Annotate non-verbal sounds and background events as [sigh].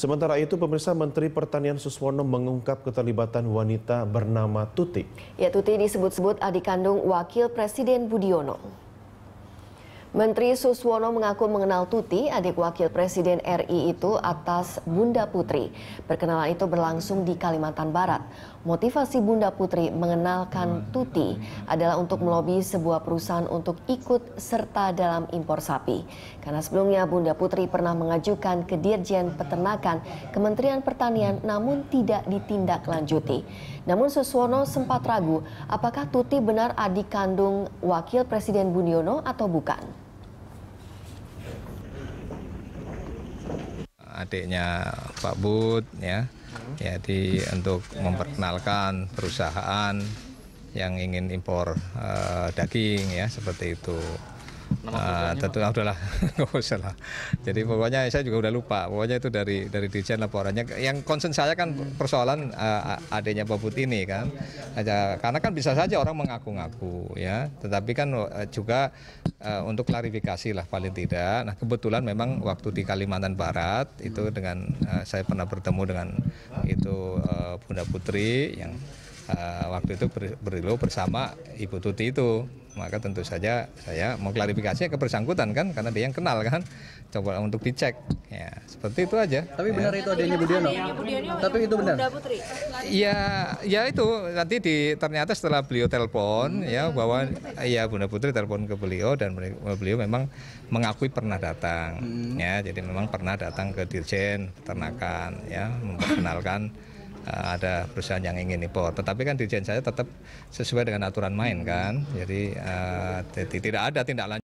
Sementara itu, pemirsa Menteri Pertanian Suswono mengungkap keterlibatan wanita bernama Tuti. Ya, Tuti disebut-sebut adik kandung Wakil Presiden Budiono. Menteri Suswono mengaku mengenal Tuti, adik wakil presiden RI itu atas Bunda Putri. Perkenalan itu berlangsung di Kalimantan Barat. Motivasi Bunda Putri mengenalkan hmm. Tuti adalah untuk melobi sebuah perusahaan untuk ikut serta dalam impor sapi. Karena sebelumnya Bunda Putri pernah mengajukan ke Dirjen Peternakan Kementerian Pertanian namun tidak ditindaklanjuti. Namun Suswono sempat ragu apakah Tuti benar adik kandung wakil presiden Budiono atau bukan. adiknya Pak Bud ya. Jadi ya, untuk memperkenalkan perusahaan yang ingin impor uh, daging ya seperti itu. Nah, tentu ah, udahlah, [laughs] nggak usah lah. Jadi pokoknya saya juga udah lupa. Pokoknya itu dari dari dirjen laporannya. Yang concern saya kan persoalan uh, ah, ah, adanya Babut ini kan. Aja, karena kan bisa saja orang mengaku-ngaku ya. Tetapi kan uh, juga uh, untuk klarifikasi lah paling tidak. Nah kebetulan memang waktu di Kalimantan Barat itu dengan uh, saya pernah bertemu dengan itu uh, Bunda Putri yang uh, waktu itu berilu bersama Ibu Tuti itu maka tentu saja saya mau klarifikasi ke bersangkutan kan karena dia yang kenal kan coba untuk dicek ya seperti itu aja tapi ya. benar ya. itu adanya Budiono iya, tapi itu benar ya ya itu nanti di ternyata setelah beliau telepon hmm. ya bahwa ya Bunda Putri telepon ke beliau dan beliau memang mengakui pernah datang hmm. ya jadi memang pernah datang ke Dirjen Peternakan ya memperkenalkan Eh, ada perusahaan yang ingin impor. Tetapi kan dirjen saya tetap sesuai dengan aturan main kan, jadi uh, tidak ada tindak lanjut.